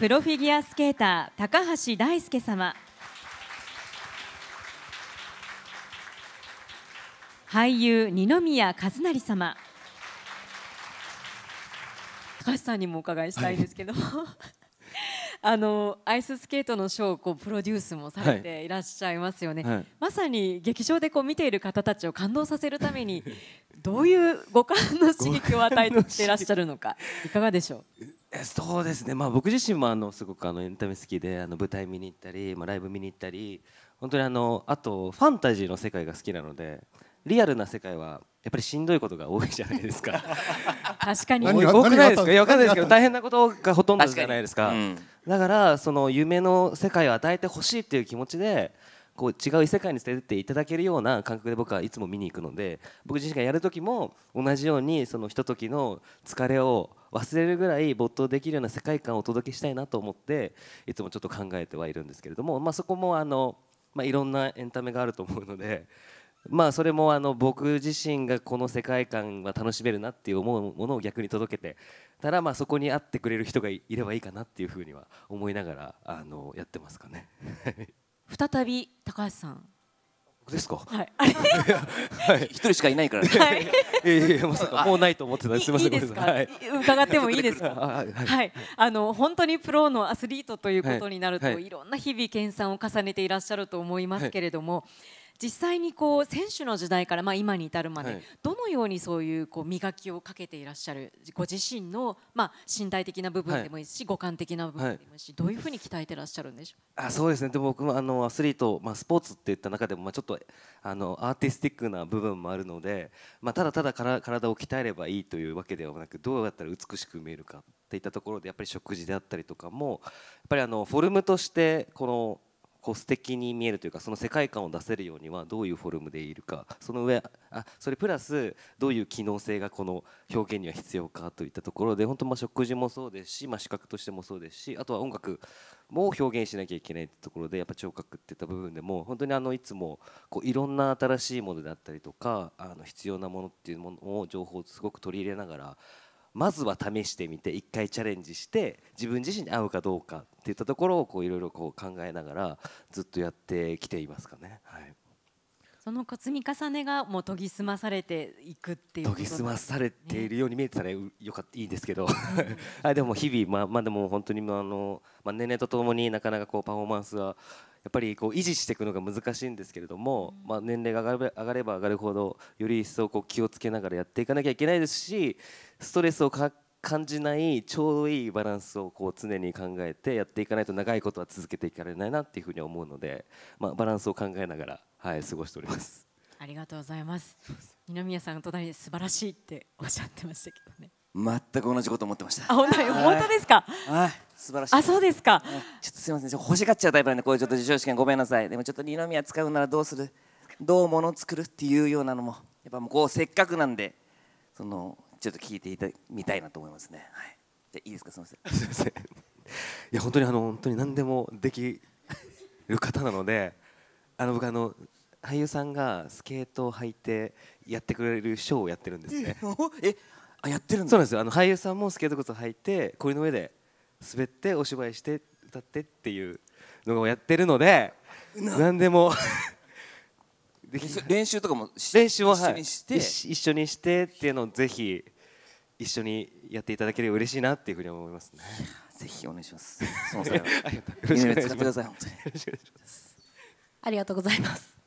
プロフィギュアスケーター高橋大輔様俳優二宮和也様高橋さんにもお伺いしたいんですけど、はい、あのアイススケートのショーをこうプロデュースもされていらっしゃいますよね、はい、まさに劇場でこう見ている方たちを感動させるためにどういう五感の刺激を与えていらっしゃるのかいかがでしょう そうですね、まあ、僕自身もあのすごくあのエンタメ好きであの舞台見に行ったり、まあ、ライブ見に行ったり本当にあのあとファンタジーの世界が好きなのでリアルな世界はやっぱりしんどいことが多いじゃないですか確かに多くないですかいや分かんないですけど大変なことがほとんどじゃないですか、うん、だからその夢の世界を与えてほしいっていう気持ちでこう違う異世界に連れてていただけるような感覚で僕はいつも見に行くので僕自身がやる時も同じようにそのひとときの疲れを忘れるぐらい没頭できるような世界観をお届けしたいなと思っていつもちょっと考えてはいるんですけれども、まあ、そこもあの、まあ、いろんなエンタメがあると思うので。まあそれもあの僕自身がこの世界観は楽しめるなっていう思うものを逆に届けてたらまあそこに会ってくれる人がいればいいかなっていうふうには思いながらあのやってますかね 再び高橋さんですか。はい。一人しかいないからね。はい。ええまさかもうないと思ってた。すみません。いいですか。伺ってもいいですか。はい。あの本当にプロのアスリートということになると、いろんな日々研鑽を重ねていらっしゃると思いますけれども、実際にこう選手の時代からまあ今に至るまで、はい、どのようにそういうこう磨きをかけていらっしゃるご自身のまあ身体的な部分でもいいし、はい、五感的な部分でもいいし、どういうふうに鍛えてらっしゃるんでしょうあそうですねでも僕もあのアスリート、まあ、スポーツっていった中でもまあちょっとあのアーティスティックな部分もあるので、まあ、ただただから体を鍛えればいいというわけではなくどうやったら美しく見えるかっていったところでやっぱり食事であったりとかもやっぱりあのフォルムとしてこのこう素敵に見えるというかその世界観を出せるようにはどういうフォルムでいるかその上あそれプラスどういう機能性がこの表現には必要かといったところで本当ま食事もそうですし、まあ、視覚としてもそうですしあとは音楽も表現しなきゃいけないってところでやっぱ聴覚っていった部分でも本当にあのいつもこういろんな新しいものであったりとかあの必要なものっていうものを情報をすごく取り入れながらまずは試してみて一回チャレンジして自分自身に合うかどうかっていったところをいろいろ考えながらずっとやってきていますかね。はいその積み重ねがもう研ぎ澄まされていくっていう研ぎ澄まされているように見えてたらよかったいいんですけど あでも日々まあまあでも本当にあのまあ年齢とともになかなかこうパフォーマンスはやっぱりこう維持していくのが難しいんですけれども、まあ、年齢が上がれば上がれば上がるほどより一層こう気をつけながらやっていかなきゃいけないですしストレスをか感じないちょうどいいバランスをこう常に考えてやっていかないと長いことは続けていかれないなっていうふうに思うので、まあ、バランスを考えながら、はい、過ごしております。ありがとうございます。二宮さんの隣で素晴らしいっておっしゃってましたけどね。全く同じこと思ってました。あ本当本当ですか。はい。素晴らしい。あそうですか。ちょっとすみません欲しがっちゃうタイプなんでこういうちょっと受賞試験ごめんなさい。でもちょっと二宮使うならどうする、どうもの作るっていうようなのもやっぱもうこうせっかくなんでそのちょっと聞いていたみたいなと思いますね。はい。じゃいいですかすみません。すみません。いや本当にあの本当に何でもできる方なので、あの僕あの俳優さんがスケートを履いてやってくれるショーをやってるんですね。えあやってるんそうなんですよあの俳優さんもスケート靴履いて氷の上で滑ってお芝居して歌ってっていうのをやってるので何でもでき練習とかも練習を、はい、一緒にしてっていうのをぜひ一緒にやっていただければ嬉しいなっていうふうに思いますね。ぜひお願いします。その際は。ありがとうございます。ありがとうございます。